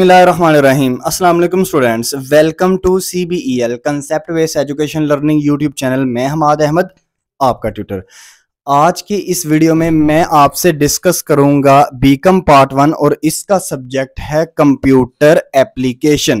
रहीम अस्सलाम students welcome to C B E L concept based education learning YouTube channel में हमाद अहमद आपका tutor आज की इस वीडियो में मैं आपसे डिस्कस करूंगा बीकम पार्ट वन और इसका सब्जेक्ट है कंप्यूटर एप्लीकेशन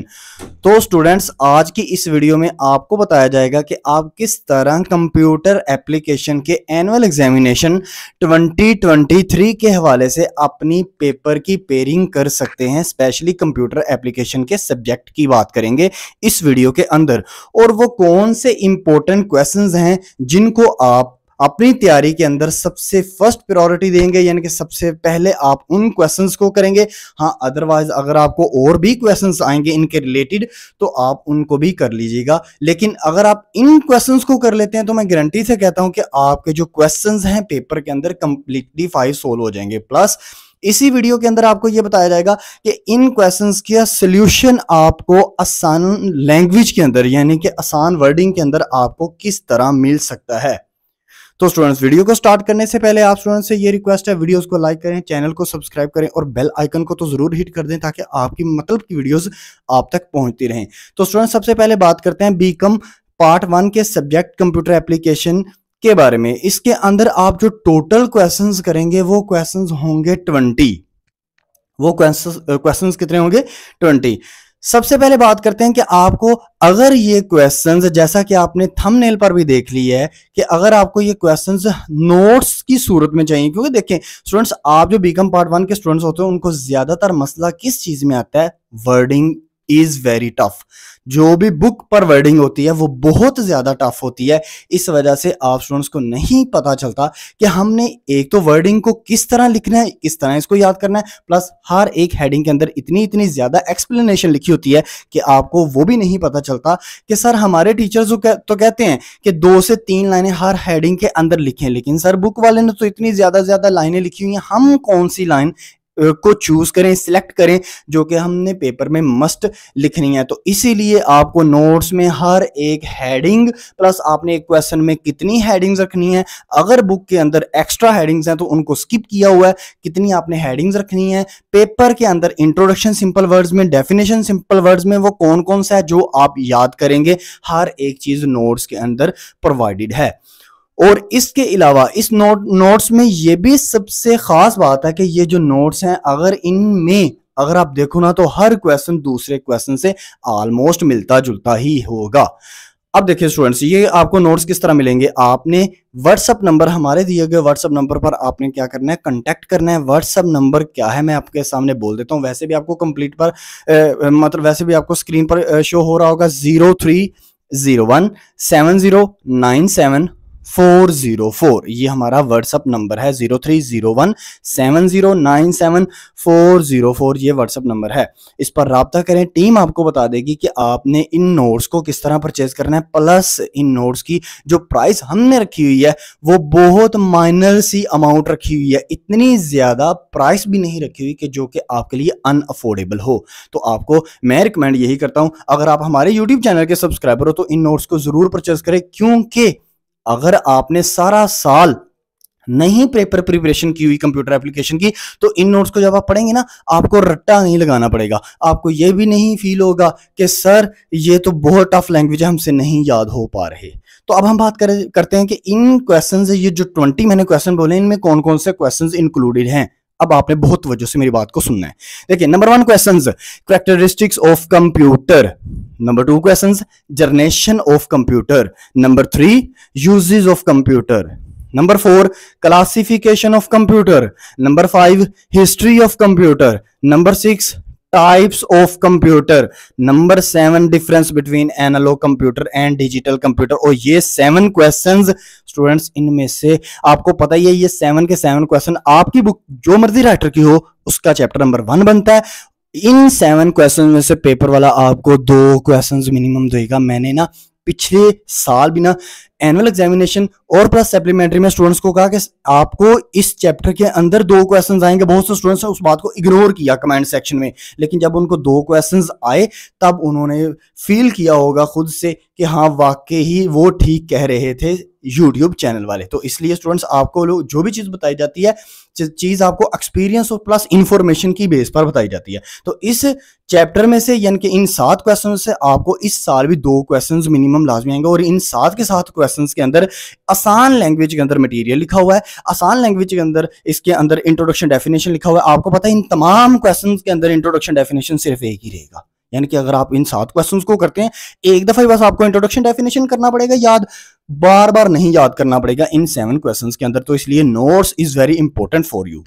तो स्टूडेंट्स आज की इस वीडियो में आपको बताया जाएगा कि आप किस तरह कंप्यूटर एप्लीकेशन के एनुअल एग्जामिनेशन 2023 के हवाले से अपनी पेपर की पेयरिंग कर सकते हैं स्पेशली कंप्यूटर एप्लीकेशन के सब्जेक्ट की बात करेंगे इस वीडियो के अंदर और वो कौन से इंपॉर्टेंट क्वेश्चन हैं जिनको आप अपनी तैयारी के अंदर सबसे फर्स्ट प्रायोरिटी देंगे यानी कि सबसे पहले आप उन क्वेश्चंस को करेंगे हाँ अदरवाइज अगर आपको और भी क्वेश्चंस आएंगे इनके रिलेटेड तो आप उनको भी कर लीजिएगा लेकिन अगर आप इन क्वेश्चंस को कर लेते हैं तो मैं गारंटी से कहता हूं कि आपके जो क्वेश्चन हैं पेपर के अंदर कंप्लीटली फाइव सोल्व हो जाएंगे प्लस इसी वीडियो के अंदर आपको यह बताया जाएगा कि इन क्वेश्चंस के सोल्यूशन आपको आसान लैंग्वेज के अंदर यानी कि आसान वर्डिंग के अंदर आपको किस तरह मिल सकता है तो स्टूडेंट्स वीडियो को स्टार्ट करने से पहले आप स्टूडेंट्स से ये रिक्वेस्ट है वीडियोस को लाइक करें चैनल को सब्सक्राइब करें और बेल आइकन को तो जरूर हिट कर दें ताकि आपकी मतलब की वीडियोस आप तक पहुंचती रहें तो स्टूडेंट्स सबसे पहले बात करते हैं बी पार्ट वन के सब्जेक्ट कंप्यूटर एप्लीकेशन के बारे में इसके अंदर आप जो टोटल क्वेश्चन करेंगे वो क्वेश्चन होंगे ट्वेंटी वो क्वेश्चन कितने होंगे ट्वेंटी सबसे पहले बात करते हैं कि आपको अगर ये क्वेश्चंस जैसा कि आपने थंबनेल पर भी देख ली है कि अगर आपको ये क्वेश्चंस नोट्स की सूरत में चाहिए क्योंकि देखें स्टूडेंट्स आप जो बीकम पार्ट वन के स्टूडेंट्स होते हैं उनको ज्यादातर मसला किस चीज में आता है वर्डिंग इज वेरी टफ जो भी बुक पर वर्डिंग होती है वो बहुत ज़्यादा टफ होती है इस वजह से आप स्टूडेंट्स को नहीं पता चलता कि हमने एक तो वर्डिंग को किस तरह लिखना है किस तरह इसको याद करना है प्लस हर एक हेडिंग के अंदर इतनी इतनी ज़्यादा एक्सप्लेनेशन लिखी होती है कि आपको वो भी नहीं पता चलता कि सर हमारे टीचर्स तो कहते हैं कि दो से तीन लाइनें हर हेडिंग के अंदर लिखें लेकिन सर बुक वाले ने तो इतनी ज़्यादा ज़्यादा लाइनें लिखी हुई हैं हम कौन सी लाइन को चूज करें सिलेक्ट करें जो कि हमने पेपर में मस्ट लिखनी है तो इसीलिए आपको नोट्स में हर एक हेडिंग प्लस आपने एक क्वेश्चन में कितनी हेडिंग्स रखनी है अगर बुक के अंदर एक्स्ट्रा हेडिंग्स हैं तो उनको स्किप किया हुआ है कितनी आपने हेडिंग्स रखनी है पेपर के अंदर इंट्रोडक्शन सिंपल वर्ड्स में डेफिनेशन सिंपल वर्ड्स में वो कौन कौन सा है जो आप याद करेंगे हर एक चीज नोट्स के अंदर प्रोवाइडेड है और इसके अलावा इस नोट नोट्स में ये भी सबसे ख़ास बात है कि ये जो नोट्स हैं अगर इनमें अगर आप देखो ना तो हर क्वेश्चन दूसरे क्वेश्चन से ऑलमोस्ट मिलता जुलता ही होगा अब देखिए स्टूडेंट्स ये आपको नोट्स किस तरह मिलेंगे आपने व्हाट्सअप नंबर हमारे दिए गए व्हाट्सअप नंबर पर आपने क्या करना है कॉन्टैक्ट करना है व्हाट्सअप नंबर क्या है मैं आपके सामने बोल देता हूँ वैसे भी आपको कंप्लीट पर ए, मतलब वैसे भी आपको स्क्रीन पर शो हो रहा होगा zero three zero one seven zero nine seven four zero four ये हमारा व्हाट्सअप नंबर है zero three zero one seven zero nine seven four zero four ये व्हाट्सअप नंबर है इस पर रबता करें टीम आपको बता देगी कि आपने इन नोट्स को किस तरह परचेज करना है प्लस इन नोट्स की जो प्राइस हमने रखी हुई है वो बहुत माइनर सी अमाउंट रखी हुई है इतनी ज़्यादा प्राइस भी नहीं रखी हुई कि जो कि आपके लिए अन अफोर्डेबल हो तो आपको मैं रिकमेंड यही करता हूँ अगर आप हमारे यूट्यूब चैनल के सब्सक्राइबर हो तो इन नोट्स को ज़रूर परचेज करें क्योंकि अगर आपने सारा साल नहीं पेपर प्रिपरेशन की हुई कंप्यूटर एप्लीकेशन की तो इन नोट्स को जब आप पढ़ेंगे ना आपको रट्टा नहीं लगाना पड़ेगा आपको ये भी नहीं फील होगा कि सर ये तो बहुत टफ लैंग्वेज है हमसे नहीं याद हो पा रहे तो अब हम बात कर, करते हैं कि इन क्वेश्चन ये जो ट्वेंटी मैंने क्वेश्चन बोले इनमें कौन कौन से क्वेश्चन इंक्लूडेड हैं अब आपने बहुत वजह से मेरी बात को सुनना है देखिए number one question characteristics of computer number two question generation of computer number three usages of computer number four classification of computer number five history of computer number six types of computer number seven difference between analog computer and digital computer और ये seven questions students इनमें से आपको पता ही है ये seven के seven question आपकी बुक जो मर्जी राइटर की हो उसका चैप्टर नंबर वन बनता है इन सेवन क्वेश्चन में से पेपर वाला आपको दो क्वेश्चंस मिनिमम देगा मैंने ना पिछले साल भी ना एनुअल एग्जामिनेशन और प्लस सप्लीमेंट्री में स्टूडेंट्स को कहा कि आपको इस चैप्टर के अंदर दो क्वेश्चंस आएंगे बहुत से स्टूडेंट्स ने उस बात को इग्नोर किया कमेंट सेक्शन में लेकिन जब उनको दो क्वेश्चंस आए तब उन्होंने फील किया होगा खुद से कि हाँ वाकई ही वो ठीक कह रहे थे यूट्यूब चैनल वाले तो इसलिए स्टूडेंट्स आपको लोग जो भी चीज़ बताई जाती है चीज़ आपको एक्सपीरियंस और प्लस इंफॉर्मेशन की बेस पर बताई जाती है तो इस चैप्टर में से यानी कि इन सात क्वेश्चन से आपको इस साल भी दो क्वेश्चन मिनिमम लाजमी आएंगे और इन सात के साथ क्वेश्चन क्वेश्चन के अंदर आसान लैंग्वेज के अंदर मटीरियल लिखा हुआ है आसान लैंग्वेज के अंदर इसके अंदर इंट्रोडक्शन डेफिनेशन लिखा हुआ है आपको पता है इन तमाम क्वेश्चन के अंदर इंट्रोडक्शन डेफिनेशन सिर्फ एक ही रहेगा यानी कि अगर आप इन सात क्वेश्चंस को करते हैं एक दफा ही बस आपको इंट्रोडक्शन डेफिनेशन करना पड़ेगा याद बार बार नहीं याद करना पड़ेगा इन सेवन क्वेश्चंस के अंदर तो इसलिए notes is very important for you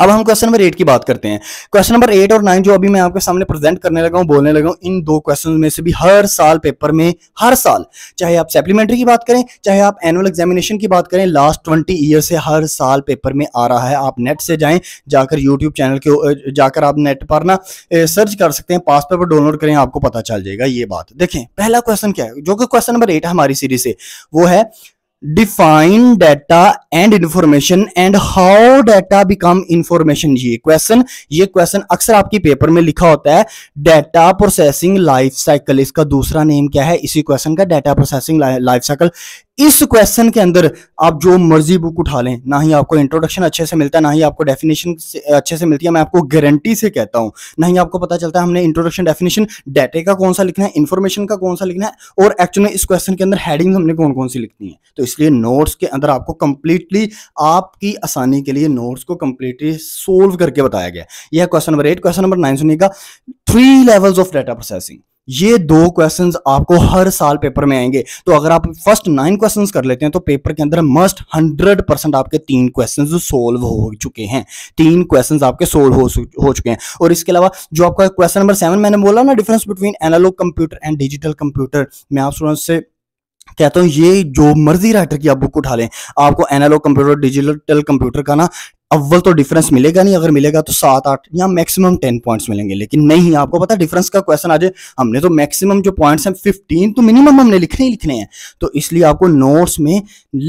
अब हम क्वेश्चन नंबर एट की बात करते हैं क्वेश्चन नंबर एट और नाइन जो अभी मैं आपके सामने प्रेजेंट करने लगा हूँ बोलने लगा हूँ इन दो क्वेश्चन में से भी हर साल पेपर में हर साल चाहे आप सप्लीमेंट्री की बात करें चाहे आप एनुअल एग्जामिनेशन की बात करें लास्ट ट्वेंटी ईयर से हर साल पेपर में आ रहा है आप नेट से जाए जाकर यूट्यूब चैनल के जाकर आप नेट पर ना सर्च कर सकते हैं पास पेपर डाउनलोड करें आपको पता चल जाएगा ये बात देखें पहला क्वेश्चन क्या है जो कि क्वेश्चन नंबर एट है हमारी सीरीज से वो है define data and information and how data become information ये क्वेश्चन ये क्वेश्चन अक्सर आपके पेपर में लिखा होता है डेटा प्रोसेसिंग लाइफ साइकिल इसका दूसरा नेम क्या है इसी क्वेश्चन का डेटा प्रोसेसिंग लाइफ साइकिल इस क्वेश्चन के अंदर आप जो मर्जी बुक उठा लें ना ही आपको इंट्रोडक्शन अच्छे से मिलता है ना ही आपको डेफिनेशन अच्छे से मिलती है मैं आपको गारंटी से कहता हूं ना ही आपको पता चलता है हमने इंट्रोडक्शन डेफिनेशन डेटे का कौन सा लिखना है इन्फॉर्मेशन का कौन सा लिखना है और एक्चुअल में इस क्वेश्चन के अंदर हेडिंग हमने कौन कौन सी लिखनी है तो इसलिए नोट्स के अंदर आपको कंप्लीटली आपकी आसानी के लिए नोट्स को कंप्लीटली सोल्व करके बताया गया यह question number eight question number nine सुनिएगा three levels of data processing ये दो क्वेश्चंस आपको हर साल पेपर में आएंगे तो अगर आप फर्स्ट नाइन क्वेश्चंस कर लेते हैं तो पेपर के अंदर मस्ट हंड्रेड परसेंट आपके तीन क्वेश्चंस सोल्व हो चुके हैं तीन क्वेश्चंस आपके सोल्व हो, हो चुके हैं और इसके अलावा जो आपका क्वेश्चन नंबर सेवन मैंने बोला ना difference between analogue computer and digital computer मैं आप स्टूडेंट से कहता हूँ ये जो मर्जी राइटर की आप बुक उठा लें आपको एनालॉग कंप्यूटर डिजिटल कंप्यूटर का ना अव्वल तो डिफरेंस मिलेगा नहीं अगर मिलेगा तो सात आठ या मैक्सिमम टेन पॉइंट्स मिलेंगे लेकिन नहीं आपको पता डिफरेंस का क्वेश्चन आज हमने तो मैक्सिमम जो पॉइंट्स हैं फिफ्टीन तो मिनिमम हमने लिखने ही लिखने हैं तो इसलिए आपको नोट्स में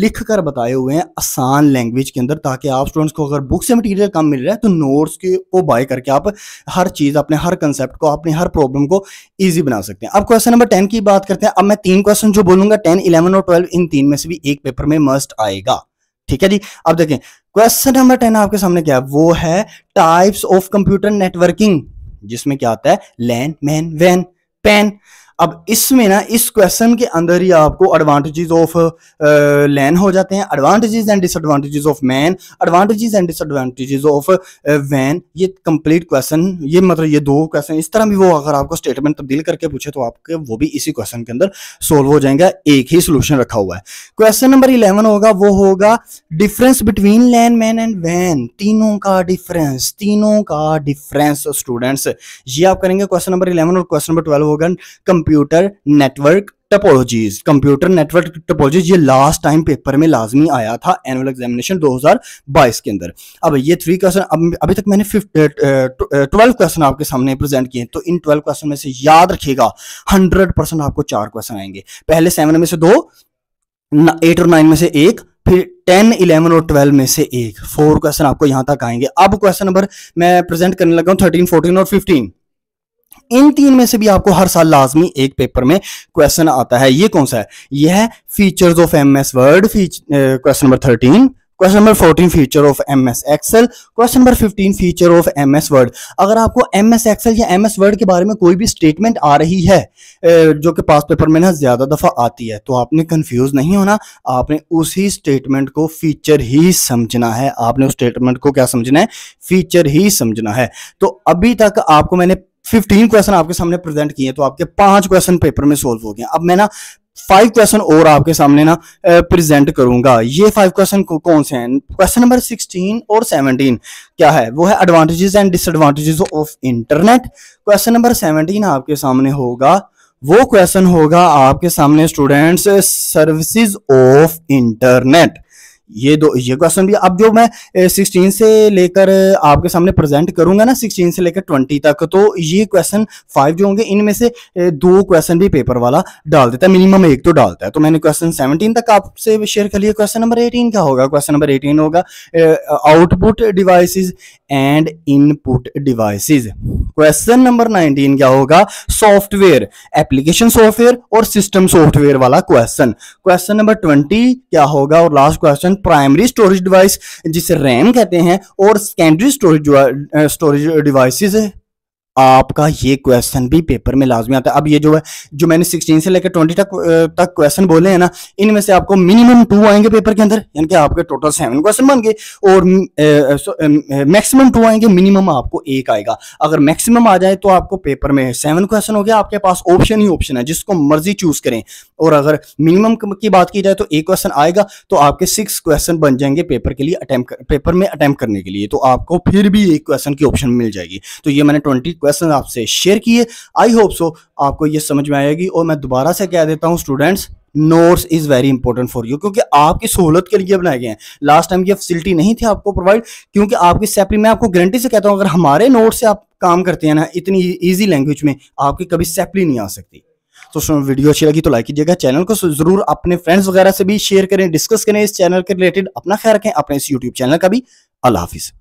लिख कर बताए हुए हैं आसान लैंग्वेज के अंदर ताकि आप स्टूडेंट्स को अगर बुक से मटीरियल कम मिल रहा है तो नोट्स के को बाय करके आप हर चीज़ अपने हर कंसेप्ट को अपने हर प्रॉब्लम को ईजी बना सकते हैं अब क्वेश्चन नंबर टेन की बात करते हैं अब मैं तीन क्वेश्चन जो बोलूंगा टेन इलेवन और ट्वेल्व इन तीन में से भी एक पेपर में मस्ट आएगा ठीक है जी अब देखें क्वेश्चन नंबर टेन आपके सामने क्या है वो है टाइप्स ऑफ कंप्यूटर नेटवर्किंग जिसमें क्या आता है लैन मैन वैन पेन अब इसमें ना इस क्वेश्चन के अंदर ही आपको एडवांटेजेस ऑफ लैन हो जाते हैं advantages and disadvantages of MAN advantages and disadvantages of वैन ये कंप्लीट क्वेश्चन ये मतलब ये दो क्वेश्चन इस तरह भी वो अगर आपको स्टेटमेंट तब्दील करके पूछे तो आपके वो भी इसी क्वेश्चन के अंदर सोल्व हो जाएगा एक ही सोल्यूशन रखा हुआ है क्वेश्चन नंबर इलेवन होगा वो होगा difference between LAN MAN and वैन तीनों का डिफरेंस तीनों का डिफरेंस स्टूडेंट्स ये आप करेंगे क्वेश्चन नंबर इलेवन और क्वेश्चन नंबर ट्वेल्व होगा computer network topologies computer network topologies ये लास्ट टाइम पेपर में लाजमी आया था एनुअल एग्जामिनेशन 2022 के अंदर अब ये थ्री क्वेश्चन अब अभी तक मैंने ट्वेल्व क्वेश्चन आपके सामने प्रेजेंट किए तो इन ट्वेल्व क्वेश्चन में से याद रखिएगा हंड्रेड परसेंट आपको चार क्वेश्चन आएंगे पहले सेवन में से दो एट और नाइन में से एक फिर टेन इलेवन और ट्वेल्व में से एक फोर क्वेश्चन आपको यहां तक आएंगे अब क्वेश्चन नंबर मैं प्रेजेंट करने लगा हूं थर्टीन फोर्टीन और फिफ्टीन इन तीन में से भी आपको हर साल लाजमी एक पेपर में क्वेश्चन आता है ये कौन सा है यह है features of M S Word question number thirteen question number fourteen feature of M S Excel question number fifteen feature of M S Word अगर आपको एम एस एक्सएल या एम एस वर्ड के बारे में कोई भी स्टेटमेंट आ रही है जो कि पास पेपर में ना ज्यादा दफा आती है तो आपने कंफ्यूज नहीं होना आपने उसी स्टेटमेंट को फीचर ही समझना है आपने उस स्टेटमेंट को क्या समझना है फीचर ही समझना है तो अभी तक आपको मैंने फिफ्टीन क्वेश्चन आपके सामने प्रेजेंट किए तो आपके पांच क्वेश्चन पेपर में सोल्व हो गए अब मैं ना फाइव क्वेश्चन और आपके सामने ना प्रेजेंट करूंगा ये फाइव क्वेश्चन कौन से हैं क्वेश्चन नंबर सिक्सटीन और सेवनटीन क्या है वो है advantages and disadvantages of internet question number seventeen आपके सामने होगा वो क्वेश्चन होगा आपके सामने स्टूडेंट्स सर्विसेज ऑफ इंटरनेट ये दो ये क्वेश्चन भी अब जो मैं सिक्सटीन से लेकर आपके सामने प्रेजेंट करूंगा ना सिक्सटीन से लेकर ट्वेंटी तक तो ये क्वेश्चन फाइव जो होंगे इनमें से दो क्वेश्चन भी पेपर वाला डाल देता है मिनिमम एक तो डालता है तो मैंने क्वेश्चन सेवनटीन तक आपसे शेयर कर लिया क्वेश्चन नंबर एटीन का होगा क्वेश्चन नंबर एटीन होगा output devices and input devices question number 19 क्या होगा सॉफ्टवेयर एप्लीकेशन सॉफ्टवेयर और सिस्टम सॉफ्टवेयर वाला क्वेश्चन क्वेश्चन नंबर 20 क्या होगा और last question primary storage device जिसे रैम कहते हैं और सेकेंडरी स्टोरेज स्टोरेज डिवाइसिस आपका ये क्वेश्चन भी पेपर में लाजमी आता है अब ये जो है जो मैंने 16 से लेकर 20 तक तक क्वेश्चन बोले हैं ना इनमें से आपको मिनिमम टू आएंगे पेपर के अंदर यानी कि आपके टोटल सेवन क्वेश्चन बन गए और मैक्सिमम टू आएंगे मिनिमम आपको एक आएगा अगर मैक्सिमम आ जाए तो आपको पेपर में सेवन क्वेश्चन हो गया आपके पास ऑप्शन ही ऑप्शन है जिसको मर्जी चूज करें और अगर मिनिमम की बात की जाए तो एक क्वेश्चन आएगा तो आपके सिक्स क्वेश्चन बन जाएंगे पेपर के लिए अटेम्प पेपर में अटेम्प्ट करने के लिए तो आपको फिर भी एक क्वेश्चन की ऑप्शन मिल जाएगी तो ये मैंने ट्वेंटी क्वेश्चन आपसे शेयर किए आई होप सो आपको ये समझ में आएगी और मैं दोबारा से कह देता हूँ students notes is very important for you क्योंकि आपकी सहूलत के लिए बनाए गए हैं लास्ट टाइम ये फैसिलिटी नहीं थी आपको प्रोवाइड क्योंकि आपकी सेपरी मैं आपको गारंटी से कहता हूं अगर हमारे नोट से आप काम करते हैं ना इतनी ईजी लैंग्वेज में आपकी कभी सेपरी नहीं आ सकती तो वीडियो अच्छी लगी तो लाइक कीजिएगा चैनल को जरूर अपने फ्रेंड्स वगैरह से भी शेयर करें डिस्कस करें इस चैनल के रिलेटेड अपना ख्याल रखें अपने इस यूट्यूब चैनल का भी अल्लाह हाफिज़